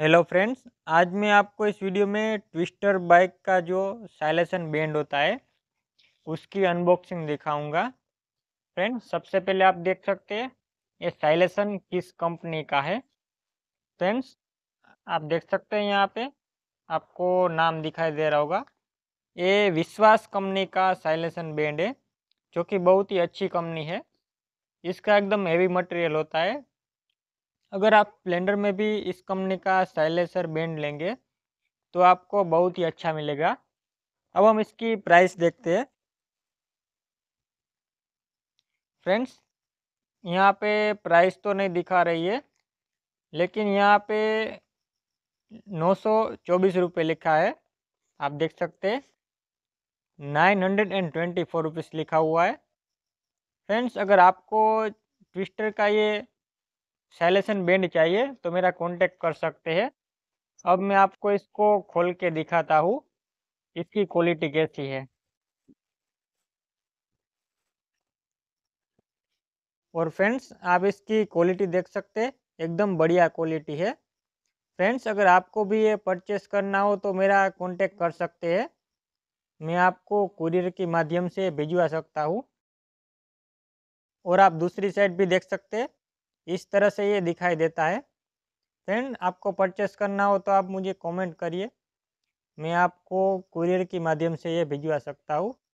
hello friends आज मैं आपको इस वीडियो में ट्विस्टर बाइक का जो साइलेसन बैंड होता है उसकी अनबॉक्सिंग दिखाऊंगा फ्रेंड्स सबसे पहले आप देख सकते हैं ये साइलेसन किस कंपनी का है फ्रेंड्स आप देख सकते हैं यहाँ पे आपको नाम दिखाई दे रहा होगा ये विश्वास कंपनी का साइलेसन बैंड है जो कि बहुत ही अच्छी कंपनी है इसका एकदम हैवी मटेरियल होता है अगर आप ब्लेंडर में भी इस कंपनी का साइलेसर बैंड लेंगे तो आपको बहुत ही अच्छा मिलेगा अब हम इसकी प्राइस देखते हैं फ्रेंड्स यहाँ पे प्राइस तो नहीं दिखा रही है लेकिन यहाँ पे नौ सौ चौबीस रुपये लिखा है आप देख सकते हैं nine hundred and twenty four rupees लिखा हुआ है फ्रेंड्स अगर आपको ट्विस्टर का ये सैलेशन बैंड चाहिए तो मेरा कांटेक्ट कर सकते हैं अब मैं आपको इसको खोल के दिखाता हूँ इसकी क्वालिटी कैसी है और फ्रेंड्स आप इसकी क्वालिटी देख सकते हैं एकदम बढ़िया क्वालिटी है फ्रेंड्स अगर आपको भी ये परचेस करना हो तो मेरा कांटेक्ट कर सकते हैं मैं आपको कुरियर के माध्यम से भिजवा सकता हूँ और आप दूसरी साइड भी देख सकते हैं इस तरह से ये दिखाई देता है फ्रेंड आपको परचेस करना हो तो आप मुझे कमेंट करिए मैं आपको कुरियर के माध्यम से ये भिजवा सकता हूँ